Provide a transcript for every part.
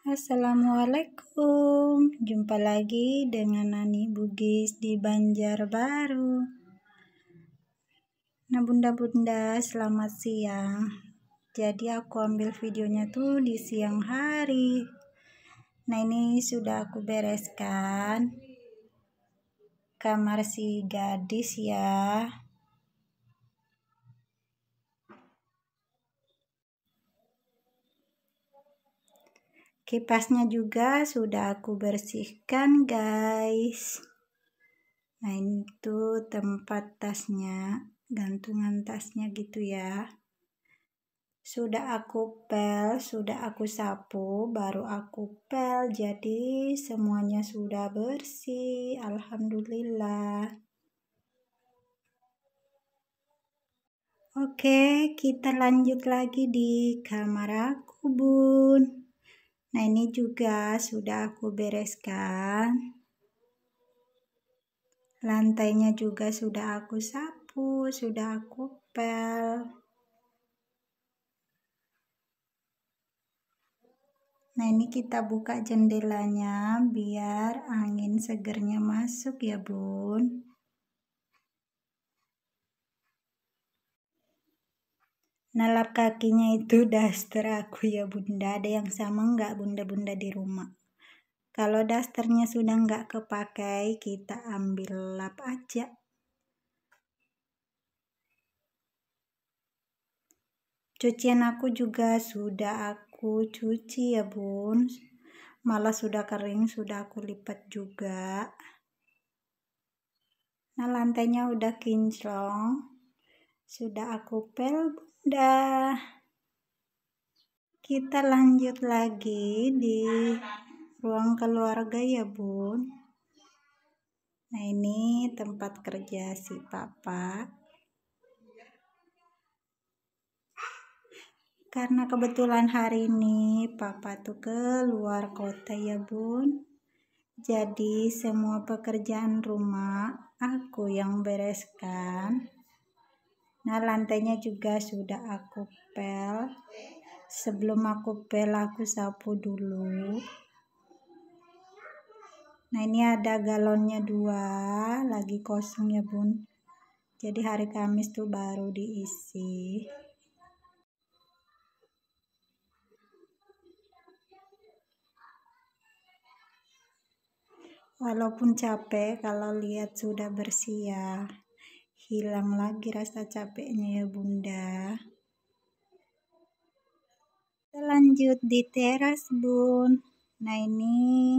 Assalamualaikum, jumpa lagi dengan Nani Bugis di Banjarbaru. Nah, bunda-bunda, selamat siang. Jadi, aku ambil videonya tuh di siang hari. Nah, ini sudah aku bereskan kamar si gadis ya. Kipasnya juga sudah aku bersihkan guys. Nah ini tuh tempat tasnya, gantungan tasnya gitu ya. Sudah aku pel, sudah aku sapu, baru aku pel. Jadi semuanya sudah bersih, Alhamdulillah. Oke, kita lanjut lagi di kamar aku bun. Nah ini juga sudah aku bereskan. Lantainya juga sudah aku sapu, sudah aku pel. Nah ini kita buka jendelanya biar angin segernya masuk ya bun. Nalap kakinya itu daster aku ya bunda. Ada yang sama nggak bunda-bunda di rumah? Kalau dasternya sudah nggak kepakai, kita ambil lap aja. Cucian aku juga sudah aku cuci ya bun. Malah sudah kering, sudah aku lipat juga. Nah lantainya udah kinclong. Sudah aku pel Dah. Kita lanjut lagi di ruang keluarga ya, Bun. Nah, ini tempat kerja si Papa. Karena kebetulan hari ini Papa tuh ke luar kota ya, Bun. Jadi semua pekerjaan rumah aku yang bereskan. Nah, lantainya juga sudah aku pel. Sebelum aku pel, aku sapu dulu. Nah, ini ada galonnya dua, lagi kosong ya, Bun. Jadi hari Kamis tuh baru diisi. Walaupun capek kalau lihat sudah bersih ya hilang lagi rasa capeknya ya bunda kita lanjut di teras bun nah ini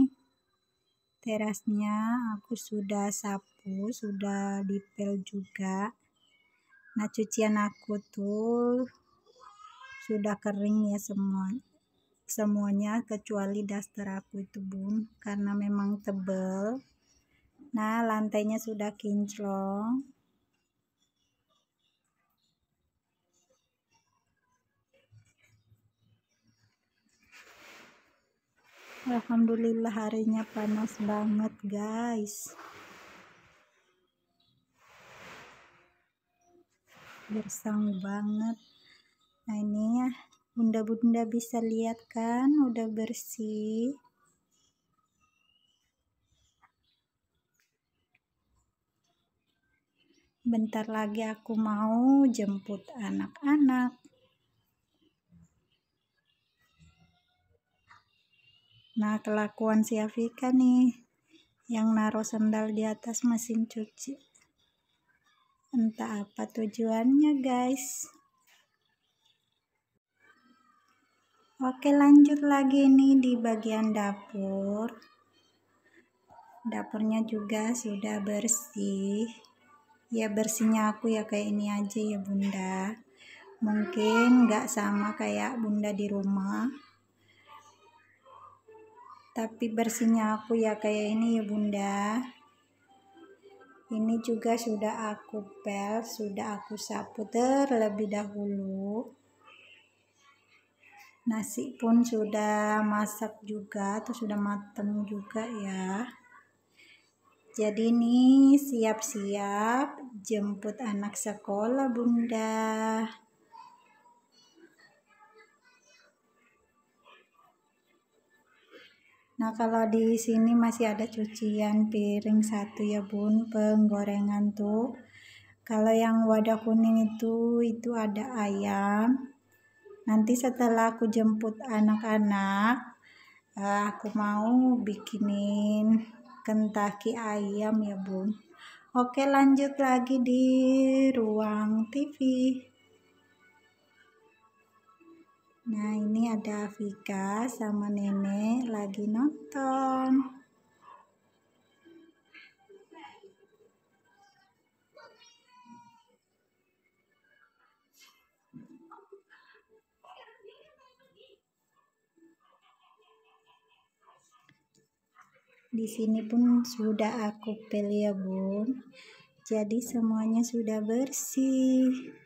terasnya aku sudah sapu sudah dipel juga nah cucian aku tuh sudah kering ya semua semuanya kecuali daster aku itu bun karena memang tebel nah lantainya sudah kinclong Alhamdulillah harinya panas banget guys bersang banget nah ini ya bunda-bunda bisa lihat kan udah bersih bentar lagi aku mau jemput anak-anak Nah, kelakuan si Afika nih yang naruh sendal di atas mesin cuci. Entah apa tujuannya, guys. Oke, lanjut lagi nih di bagian dapur. Dapurnya juga sudah bersih. Ya bersihnya aku ya kayak ini aja ya Bunda. Mungkin nggak sama kayak Bunda di rumah tapi bersihnya aku ya kayak ini ya bunda ini juga sudah aku pel sudah aku sapu terlebih dahulu nasi pun sudah masak juga atau sudah mateng juga ya jadi ini siap-siap jemput anak sekolah bunda Nah, kalau di sini masih ada cucian piring satu ya, Bun, penggorengan tuh. Kalau yang wadah kuning itu itu ada ayam. Nanti setelah aku jemput anak-anak, eh, aku mau bikinin kentaki ayam ya, Bun. Oke, lanjut lagi di ruang TV. Nah, ini ada Vika sama nenek lagi nonton. di sini pun sudah aku pilih ya bun jadi semuanya sudah bersih